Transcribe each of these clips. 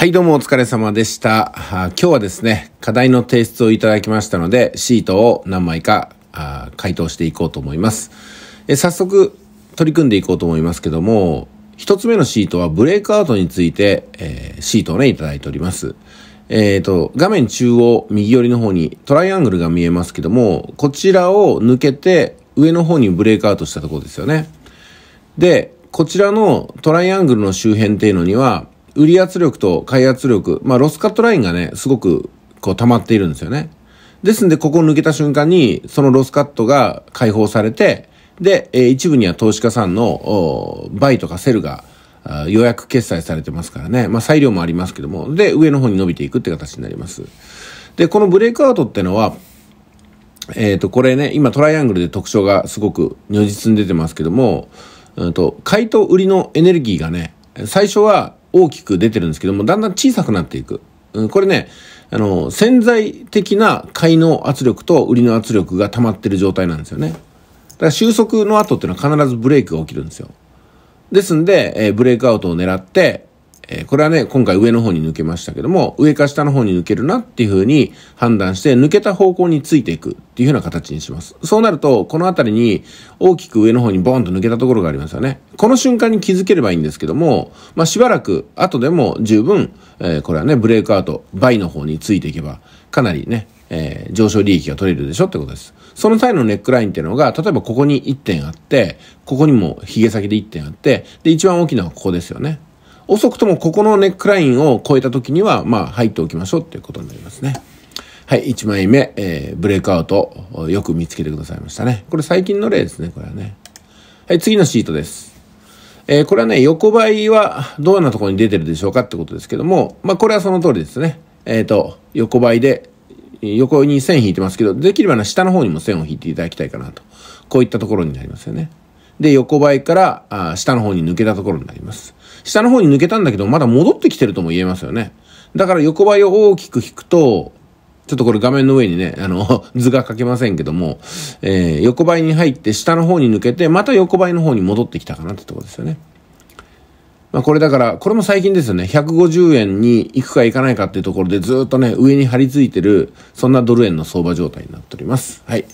はい、どうもお疲れ様でした。今日はですね、課題の提出をいただきましたので、シートを何枚か回答していこうと思います。え早速、取り組んでいこうと思いますけども、一つ目のシートはブレイクアウトについて、えー、シートをね、いただいております。えっ、ー、と、画面中央、右寄りの方にトライアングルが見えますけども、こちらを抜けて、上の方にブレイクアウトしたところですよね。で、こちらのトライアングルの周辺っていうのには、売り圧力と買い圧力、まあ、ロスカットラインがね、すごく、こう、溜まっているんですよね。ですんで、ここを抜けた瞬間に、そのロスカットが解放されて、で、えー、一部には投資家さんの、バイとかセルが、予約決済されてますからね。まあ、裁量もありますけども。で、上の方に伸びていくって形になります。で、このブレイクアウトってのは、えっ、ー、と、これね、今トライアングルで特徴がすごく如実に出てますけども、うんと、買いと売りのエネルギーがね、最初は大きく出てるんですけども、だんだん小さくなっていく。うん、これね、あの、潜在的な買いの圧力と売りの圧力が溜まってる状態なんですよね。だから収束の後っていうのは必ずブレイクが起きるんですよ。ですんで、えー、ブレイクアウトを狙って、えー、これはね、今回上の方に抜けましたけども、上か下の方に抜けるなっていう風に判断して、抜けた方向についていくっていう風な形にします。そうなると、この辺りに大きく上の方にボーンと抜けたところがありますよね。この瞬間に気づければいいんですけども、まあ、しばらく後でも十分、えー、これはね、ブレイクアウト、倍の方についていけば、かなりね、えー、上昇利益が取れるでしょってことです。その際のネックラインっていうのが、例えばここに1点あって、ここにもヒゲ先で1点あって、で、一番大きなのはここですよね。遅くともここのネックラインを超えた時には、まあ、入っておきましょうっていうことになりますね。はい、1枚目、えー、ブレイクアウト、よく見つけてくださいましたね。これ最近の例ですね、これはね。はい、次のシートです。えー、これはね、横ばいはどんなところに出てるでしょうかってことですけども、まあ、これはその通りですね。えっ、ー、と、横ばいで、横に線引いてますけど、できればね、下の方にも線を引いていただきたいかなと。こういったところになりますよね。で、横ばいから、あ下の方に抜けたところになります。下の方に抜けたんだけど、まだ戻ってきてるとも言えますよね。だから横ばいを大きく引くと、ちょっとこれ画面の上にね、あの、図が書けませんけども、えー、横ばいに入って下の方に抜けて、また横ばいの方に戻ってきたかなってとこですよね。まあこれだから、これも最近ですよね。150円に行くか行かないかっていうところでずっとね、上に張り付いてる、そんなドル円の相場状態になっております。はい。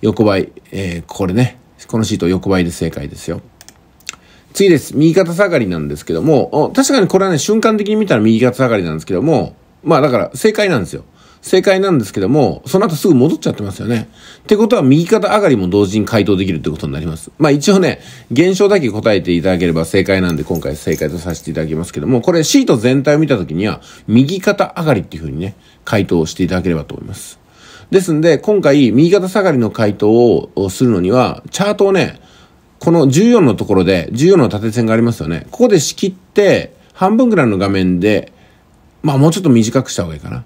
横ばい。えー、これね。このシート横ばいで正解ですよ。次です。右肩下がりなんですけども、確かにこれはね、瞬間的に見たら右肩下がりなんですけども、まあだから正解なんですよ。正解なんですけども、その後すぐ戻っちゃってますよね。ってことは右肩上がりも同時に回答できるってことになります。まあ一応ね、現象だけ答えていただければ正解なんで今回正解とさせていただきますけども、これシート全体を見た時には右肩上がりっていうふうにね、回答をしていただければと思います。ですんで、今回右肩下がりの回答をするのには、チャートをね、この14のところで、14の縦線がありますよね。ここで仕切って、半分ぐらいの画面で、まあもうちょっと短くした方がいいかな。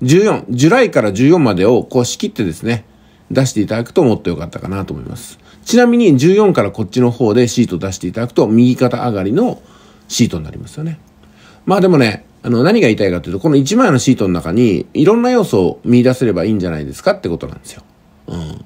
14、ジュライから14までをこう仕切ってですね、出していただくともっと良かったかなと思います。ちなみに14からこっちの方でシート出していただくと右肩上がりのシートになりますよね。まあでもね、あの何が言いたいかというと、この1枚のシートの中にいろんな要素を見出せればいいんじゃないですかってことなんですよ。うん。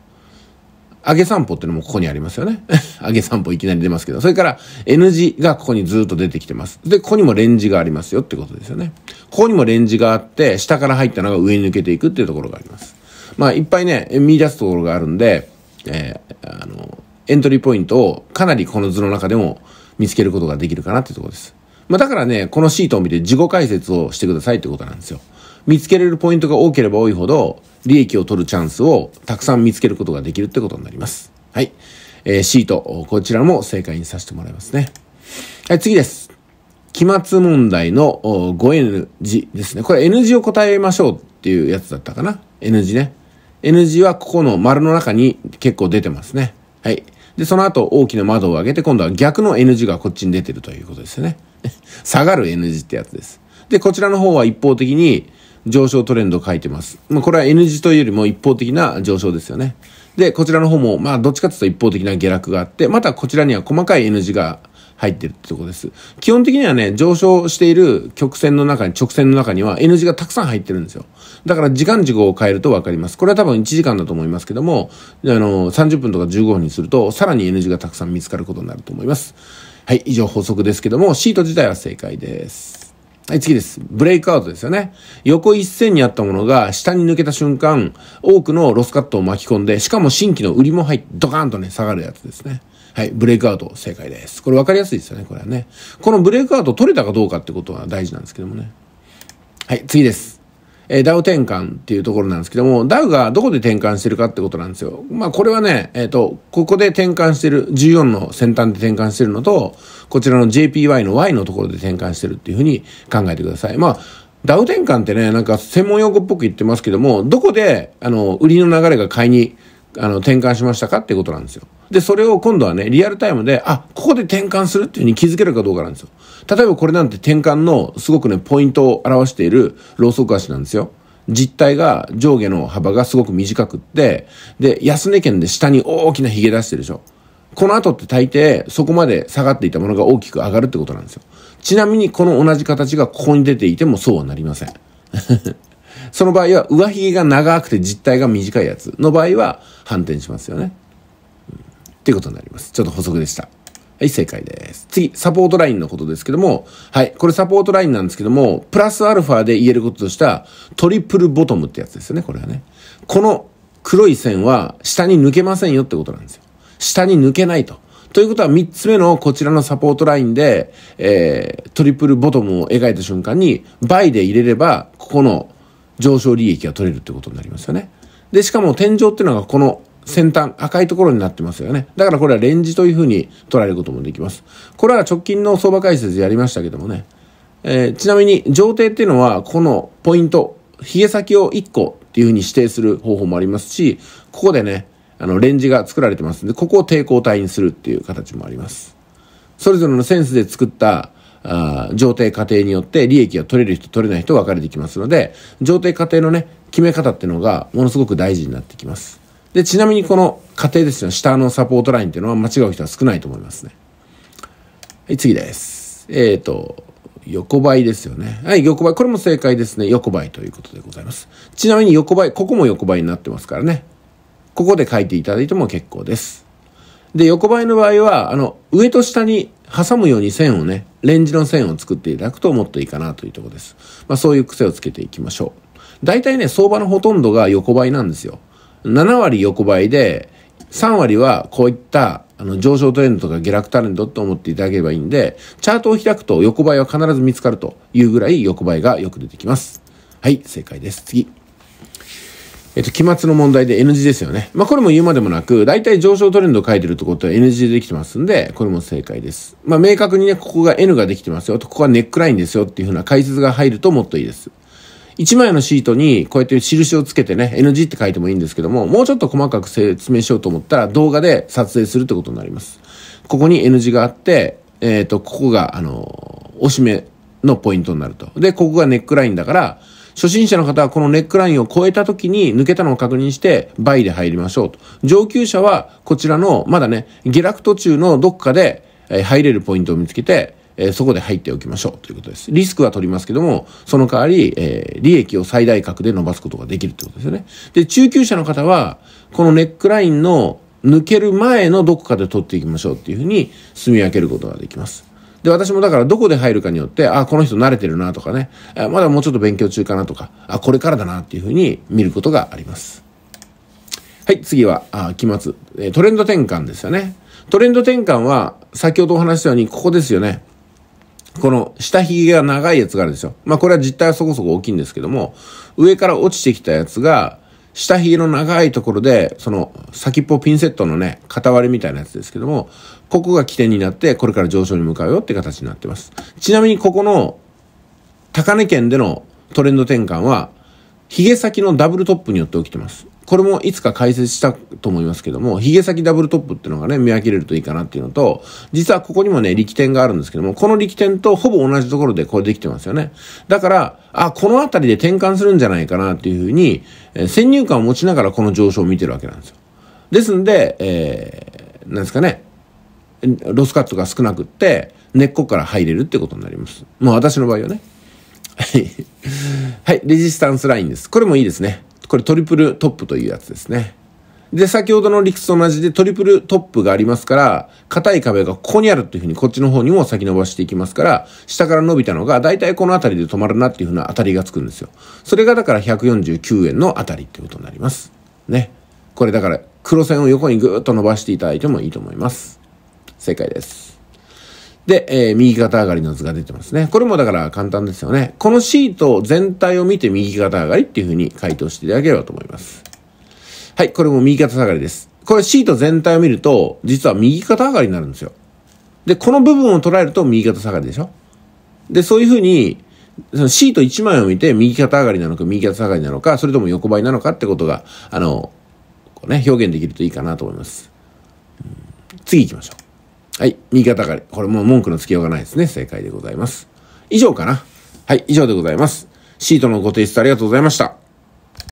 揚げ散歩っていうのもここにありますよね。揚 げ散歩いきなり出ますけど。それから N 字がここにずっと出てきてます。で、ここにもレンジがありますよってことですよね。ここにもレンジがあって、下から入ったのが上に抜けていくっていうところがあります。まあ、いっぱいね、見出すところがあるんで、えー、あの、エントリーポイントをかなりこの図の中でも見つけることができるかなっていうところです。まあ、だからね、このシートを見て自己解説をしてくださいってことなんですよ。見つけれるポイントが多ければ多いほど、利益を取るチャンスをたくさん見つけることができるってことになります。はい。えー、シート、こちらも正解にさせてもらいますね。はい、次です。期末問題の 5N 字ですね。これ N 字を答えましょうっていうやつだったかな ?N 字ね。N 字はここの丸の中に結構出てますね。はい。で、その後大きな窓を開けて今度は逆の N 字がこっちに出てるということですよね。下がる N 字ってやつです。で、こちらの方は一方的に上昇トレンドを書いてます。まあ、これは N 字というよりも一方的な上昇ですよね。で、こちらの方も、まあ、どっちかというと一方的な下落があって、またこちらには細かい N 字が入ってるってとこです。基本的にはね、上昇している曲線の中に、直線の中には N 字がたくさん入ってるんですよ。だから時間軸を変えるとわかります。これは多分1時間だと思いますけども、あの、30分とか15分にすると、さらに N 字がたくさん見つかることになると思います。はい、以上法則ですけども、シート自体は正解です。はい、次です。ブレイクアウトですよね。横一線にあったものが下に抜けた瞬間、多くのロスカットを巻き込んで、しかも新規の売りも入って、ドカーンとね、下がるやつですね。はい、ブレイクアウト正解です。これ分かりやすいですよね、これはね。このブレイクアウト取れたかどうかってことは大事なんですけどもね。はい、次です。えー、ダウ転換っていうところなんですけども、ダウがどこで転換してるかってことなんですよ。まあこれはね、えっ、ー、と、ここで転換してる、14の先端で転換してるのと、こちらの JPY の Y のところで転換してるっていうふうに考えてください。まあ、ダウ転換ってね、なんか専門用語っぽく言ってますけども、どこで、あの、売りの流れが買いに、あの、転換しましたかってことなんですよ。で、それを今度はね、リアルタイムで、あ、ここで転換するっていうふうに気づけるかどうかなんですよ。例えばこれなんて転換のすごくね、ポイントを表しているローソク足なんですよ。実体が上下の幅がすごく短くって、で、安値圏で下に大きなヒゲ出してるでしょ。この後って大抵そこまで下がっていたものが大きく上がるってことなんですよ。ちなみにこの同じ形がここに出ていてもそうはなりません。その場合は上髭が長くて実体が短いやつの場合は反転しますよね。うん、っていうことになります。ちょっと補足でした。はい、正解です。次、サポートラインのことですけども、はい、これサポートラインなんですけども、プラスアルファで言えることとした、トリプルボトムってやつですよね、これはね。この黒い線は下に抜けませんよってことなんですよ。下に抜けないと。ということは3つ目のこちらのサポートラインで、えー、トリプルボトムを描いた瞬間に、倍で入れれば、ここの上昇利益が取れるってことになりますよね。で、しかも天井っていうのがこの先端、赤いところになってますよね。だからこれはレンジというふうにられることもできます。これは直近の相場解説やりましたけどもね。えー、ちなみに、上底っていうのは、このポイント、髭先を1個っていうふうに指定する方法もありますし、ここでね、あの、レンジが作られてますんで、ここを抵抗体にするっていう形もあります。それぞれのセンスで作った、あ上底過程によって利益が取れる人取れない人分かれてきますので、上底過程のね、決め方っていうのがものすごく大事になってきます。で、ちなみにこの家庭ですよ、下のサポートラインっていうのは間違う人は少ないと思いますね。はい、次です。えっ、ー、と、横ばいですよね。はい、横ばい。これも正解ですね。横ばいということでございます。ちなみに横ばい、ここも横ばいになってますからね。ここで書いていただいても結構です。で、横ばいの場合は、あの、上と下に挟むように線をね、レンジの線を作っていただくともっといいかなというところです。まあそういう癖をつけていきましょう。大体ね、相場のほとんどが横ばいなんですよ。7割横ばいで、3割はこういったあの上昇トレンドとか下落タレントと思っていただければいいんで、チャートを開くと横ばいは必ず見つかるというぐらい横ばいがよく出てきます。はい、正解です。次。えっと、期末の問題で NG ですよね。まあ、これも言うまでもなく、大体上昇トレンドを書いてるってことは NG でできてますんで、これも正解です。まあ、明確にね、ここが N ができてますよと、ここがネックラインですよっていうふうな解説が入るともっといいです。1枚のシートにこうやって印をつけてね、NG って書いてもいいんですけども、もうちょっと細かく説明しようと思ったら動画で撮影するってことになります。ここに NG があって、えっ、ー、と、ここが、あの、押し目のポイントになると。で、ここがネックラインだから、初心者の方はこのネックラインを超えた時に抜けたのを確認して倍で入りましょうと。上級者はこちらのまだね、下落途中のどっかで入れるポイントを見つけて、えー、そこで入っておきましょうということです。リスクは取りますけども、その代わり、えー、利益を最大格で伸ばすことができるってことですよね。で、中級者の方は、このネックラインの抜ける前のどこかで取っていきましょうっていうふうに住み分けることができます。で、私もだからどこで入るかによって、あ、この人慣れてるなとかね、まだもうちょっと勉強中かなとか、あ、これからだなっていうふうに見ることがあります。はい、次は、あ、期末、えトレンド転換ですよね。トレンド転換は、先ほどお話したように、ここですよね。この下髭が長いやつがあるんですよ。まあこれは実態はそこそこ大きいんですけども、上から落ちてきたやつが、下髭の長いところで、その先っぽピンセットのね、片割れみたいなやつですけども、ここが起点になって、これから上昇に向かうよって形になってます。ちなみにここの、高値圏でのトレンド転換は、髭先のダブルトップによって起きてます。これもいつか解説したと思いますけども、髭先ダブルトップっていうのがね、見分けれるといいかなっていうのと、実はここにもね、力点があるんですけども、この力点とほぼ同じところでこれできてますよね。だから、あ、この辺りで転換するんじゃないかなっていうふうに、えー、先入観を持ちながらこの上昇を見てるわけなんですよ。ですんで、えー、なんですかね、ロスカットが少なくって、根っこから入れるってことになります。まあ私の場合はね。はい。レジスタンスラインです。これもいいですね。これトリプルトップというやつですね。で、先ほどの理屈と同じでトリプルトップがありますから、硬い壁がここにあるっていうふうにこっちの方にも先延ばしていきますから、下から伸びたのが大体この辺りで止まるなっていうふうな当たりがつくんですよ。それがだから149円の当たりってことになります。ね。これだから黒線を横にぐーっと伸ばしていただいてもいいと思います。正解です。で、えー、右肩上がりの図が出てますね。これもだから簡単ですよね。このシート全体を見て右肩上がりっていう風に回答していただければと思います。はい、これも右肩下がりです。これシート全体を見ると、実は右肩上がりになるんですよ。で、この部分を捉えると右肩下がりでしょで、そういう風に、そのシート1枚を見て右肩上がりなのか右肩下がりなのか、それとも横ばいなのかってことが、あの、こうね、表現できるといいかなと思います。次行きましょう。はい。右肩上がり。これもう文句のつけようがないですね。正解でございます。以上かな。はい。以上でございます。シートのご提出ありがとうございました。